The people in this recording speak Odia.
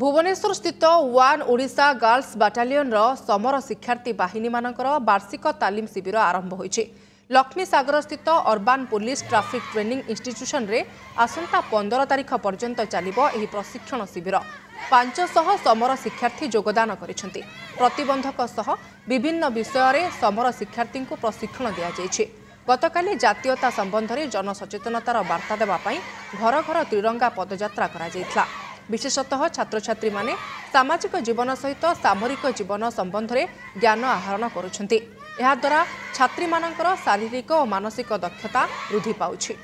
ଭୁବନେଶ୍ୱର ସ୍ଥିତ ୱାନ୍ ଓଡ଼ିଶା ଗାର୍ଲସ୍ ବାଟାଲିୟନ୍ର ସମର ଶିକ୍ଷାର୍ଥୀ ବାହିନୀମାନଙ୍କର ବାର୍ଷିକ ତାଲିମ ଶିବିର ଆରମ୍ଭ ହୋଇଛି ଲକ୍ଷ୍ମୀସାଗରସ୍ଥିତ ଅର୍ବାନ୍ ପୋଲିସ୍ ଟ୍ରାଫିକ୍ ଟ୍ରେନିଂ ଇନ୍ଷ୍ଟିଚ୍ୟୁସନ୍ରେ ଆସନ୍ତା ପନ୍ଦର ତାରିଖ ପର୍ଯ୍ୟନ୍ତ ଚାଲିବ ଏହି ପ୍ରଶିକ୍ଷଣ ଶିବିର ପାଞ୍ଚଶହ ସମର ଶିକ୍ଷାର୍ଥୀ ଯୋଗଦାନ କରିଛନ୍ତି ପ୍ରତିବନ୍ଧକ ସହ ବିଭିନ୍ନ ବିଷୟରେ ସମର ଶିକ୍ଷାର୍ଥୀଙ୍କୁ ପ୍ରଶିକ୍ଷଣ ଦିଆଯାଇଛି ଗତକାଲି ଜାତୀୟତା ସମ୍ବନ୍ଧରେ ଜନସଚେତନତାର ବାର୍ତ୍ତା ଦେବା ପାଇଁ ଘର ଘର ତ୍ରିରଙ୍ଗା ପଦଯାତ୍ରା କରାଯାଇଥିଲା ବିଶେଷତଃ ଛାତ୍ରଛାତ୍ରୀମାନେ ସାମାଜିକ ଜୀବନ ସହିତ ସାମରିକ ଜୀବନ ସମ୍ବନ୍ଧରେ ଜ୍ଞାନ ଆହରଣ କରୁଛନ୍ତି ଏହାଦ୍ୱାରା ଛାତ୍ରୀମାନଙ୍କର ଶାରୀରିକ ଓ ମାନସିକ ଦକ୍ଷତା ବୃଦ୍ଧି ପାଉଛି